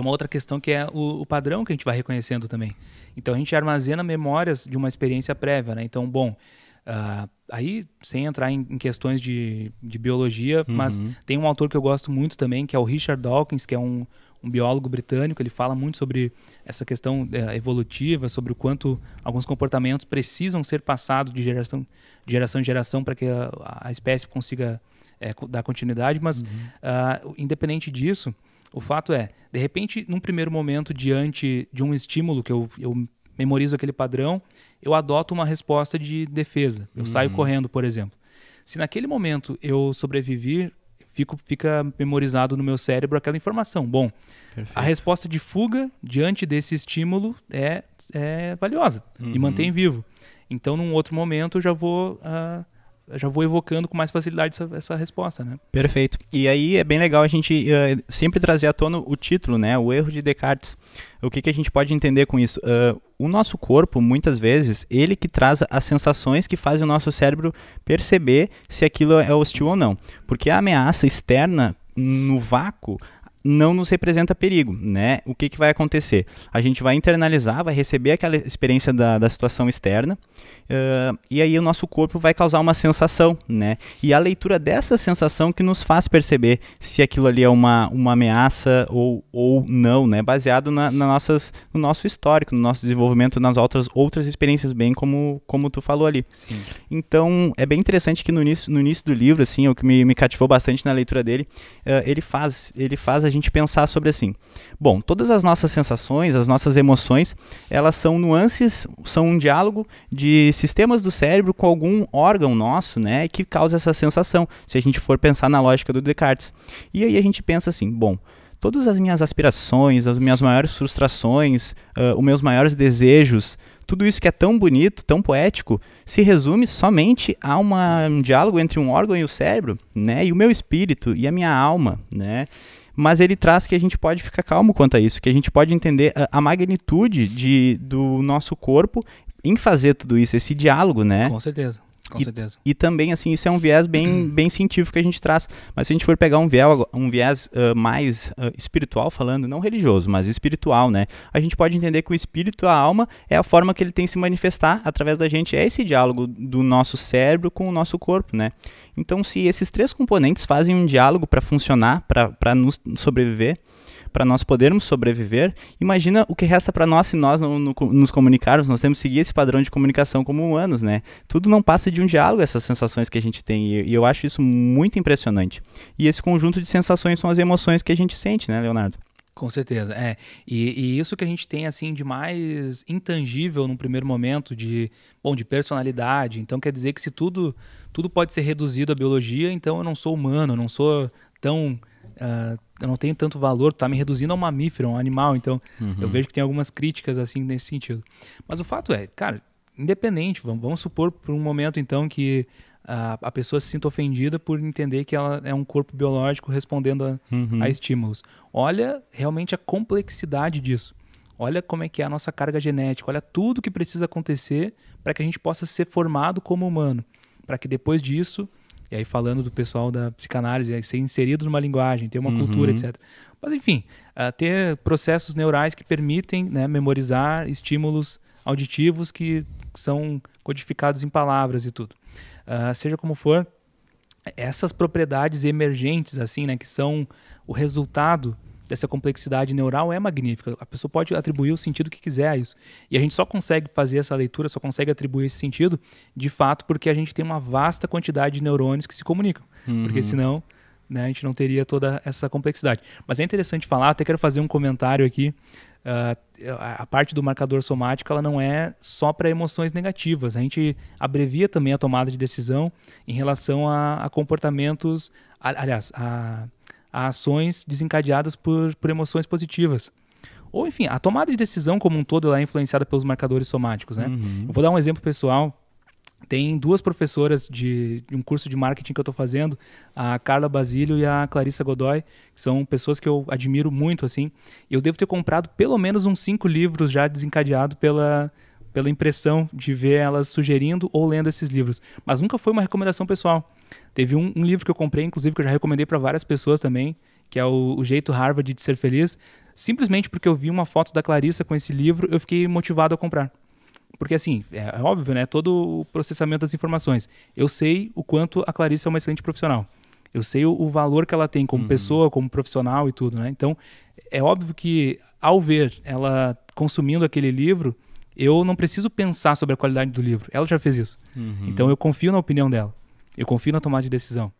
uma outra questão que é o, o, padrão que a gente vai reconhecendo também. Então a gente armazena memórias de uma experiência prévia, né? Então, bom, uh, aí sem entrar em, em questões de, de biologia, uhum. mas tem um autor que eu gosto muito também, que é o Richard Dawkins, que é um, um biólogo britânico, ele fala muito sobre essa questão eh, evolutiva, sobre o quanto alguns comportamentos precisam ser passados de geração, de geração em geração para que a, a, espécie consiga eh, dar continuidade, mas uhum. uh, independente disso, o fato é, de repente, num primeiro momento, diante de um estímulo que eu, eu memorizo aquele padrão, eu adoto uma resposta de defesa. Eu uhum. saio correndo, por exemplo. Se naquele momento eu sobreviver, fico, fica memorizado no meu cérebro aquela informação. Bom, Perfeito. a resposta de fuga diante desse estímulo é, é valiosa, uhum. mantém vivo. Então, num outro momento, eu já vou. Uh, já vou evocando com mais facilidade essa, essa resposta, né? Perfeito. E aí é bem legal a gente uh, sempre trazer à tona o título, né? O erro de Descartes. O que, que a gente pode entender com isso? Uh, o nosso corpo, muitas vezes, ele que traz as sensações que fazem o nosso cérebro perceber se aquilo é hostil ou não. Porque a ameaça externa no vácuo, não nos representa perigo, né? O que, que vai acontecer? A gente vai internalizar, vai receber aquela experiência da, da situação externa uh, e aí o nosso corpo vai causar uma sensação, né? E a leitura dessa sensação que nos faz perceber se aquilo ali é uma, uma ameaça ou, ou não, né? Baseado na, na nossas, no nosso histórico, no nosso desenvolvimento, nas outras, outras experiências, bem como, como tu falou ali. Sim. Então, é bem interessante que no início, no início do livro, assim, o que me, me cativou bastante na leitura dele, uh, ele faz, ele faz a a gente pensar sobre assim. Bom, todas as nossas sensações, as nossas emoções, elas são nuances, são um diálogo de sistemas do cérebro com algum órgão nosso, né, que causa essa sensação, se a gente for pensar na lógica do Descartes. E aí a gente pensa assim, bom, todas as minhas aspirações, as minhas maiores frustrações, uh, os meus maiores desejos, tudo isso que é tão bonito, tão poético, se resume somente a uma, um diálogo entre um órgão e o cérebro, né? E o meu espírito e a minha alma, né? mas ele traz que a gente pode ficar calmo quanto a isso, que a gente pode entender a, a magnitude de, do nosso corpo em fazer tudo isso, esse diálogo, né? Com certeza. Com e, certeza. E também, assim, isso é um viés bem, bem científico que a gente traz. Mas se a gente for pegar um viés, um viés uh, mais uh, espiritual falando, não religioso, mas espiritual, né? A gente pode entender que o espírito, a alma, é a forma que ele tem se manifestar através da gente. É esse diálogo do nosso cérebro com o nosso corpo, né? Então, se esses três componentes fazem um diálogo para funcionar, para nos sobreviver, para nós podermos sobreviver, imagina o que resta para nós se nós não nos comunicarmos, nós temos que seguir esse padrão de comunicação como humanos, né? Tudo não passa de um diálogo, essas sensações que a gente tem, e, e eu acho isso muito impressionante. E esse conjunto de sensações são as emoções que a gente sente, né, Leonardo? Com certeza, é. E, e, isso que a gente tem, assim, de mais intangível num primeiro momento, de, bom, de personalidade. Então, quer dizer que se tudo, tudo pode ser reduzido à biologia, então eu não sou humano, eu não sou tão uh, eu não tenho tanto valor, tu tá me reduzindo a um mamífero, a um animal. Então, uhum. eu vejo que tem algumas críticas assim nesse sentido. Mas o fato é, cara, independente, vamos, vamos supor por um momento então que a, a, pessoa se sinta ofendida por entender que ela é um corpo biológico respondendo a, uhum. a, estímulos. Olha realmente a complexidade disso. Olha como é que é a nossa carga genética. Olha tudo que precisa acontecer para que a gente possa ser formado como humano. Para que depois disso e aí falando do pessoal da psicanálise, aí ser inserido numa linguagem, ter uma uhum. cultura, etc. Mas enfim, uh, ter processos neurais que permitem né, memorizar estímulos auditivos que são codificados em palavras e tudo. Uh, seja como for, essas propriedades emergentes, assim, né, que são o resultado dessa complexidade neural é magnífica. A pessoa pode atribuir o sentido que quiser a isso. E a gente só consegue fazer essa leitura, só consegue atribuir esse sentido, de fato, porque a gente tem uma vasta quantidade de neurônios que se comunicam. Uhum. Porque senão né, a gente não teria toda essa complexidade. Mas é interessante falar, até quero fazer um comentário aqui. Uh, a parte do marcador somático ela não é só para emoções negativas. A gente abrevia também a tomada de decisão em relação a, a comportamentos, aliás, a a ações desencadeadas por, por emoções positivas. Ou, enfim, a tomada de decisão como um todo é influenciada pelos marcadores somáticos. Né? Uhum. Eu vou dar um exemplo pessoal. Tem duas professoras de, de um curso de marketing que eu estou fazendo, a Carla Basílio e a Clarissa Godoy, que são pessoas que eu admiro muito. assim. Eu devo ter comprado pelo menos uns cinco livros já desencadeado pela, pela impressão de ver elas sugerindo ou lendo esses livros. Mas nunca foi uma recomendação pessoal. Teve um, um, livro que eu comprei, inclusive, que eu já recomendei para várias pessoas também, que é o, o, Jeito Harvard de Ser Feliz. Simplesmente porque eu vi uma foto da Clarissa com esse livro, eu fiquei motivado a comprar. Porque, assim, é, é, óbvio, né? Todo o processamento das informações. Eu sei o quanto a Clarissa é uma excelente profissional. Eu sei o, o valor que ela tem como uhum. pessoa, como profissional e tudo, né? Então, é óbvio que, ao ver ela consumindo aquele livro, eu não preciso pensar sobre a qualidade do livro. Ela já fez isso. Uhum. Então, eu confio na opinião dela. Eu confio na tomada de decisão.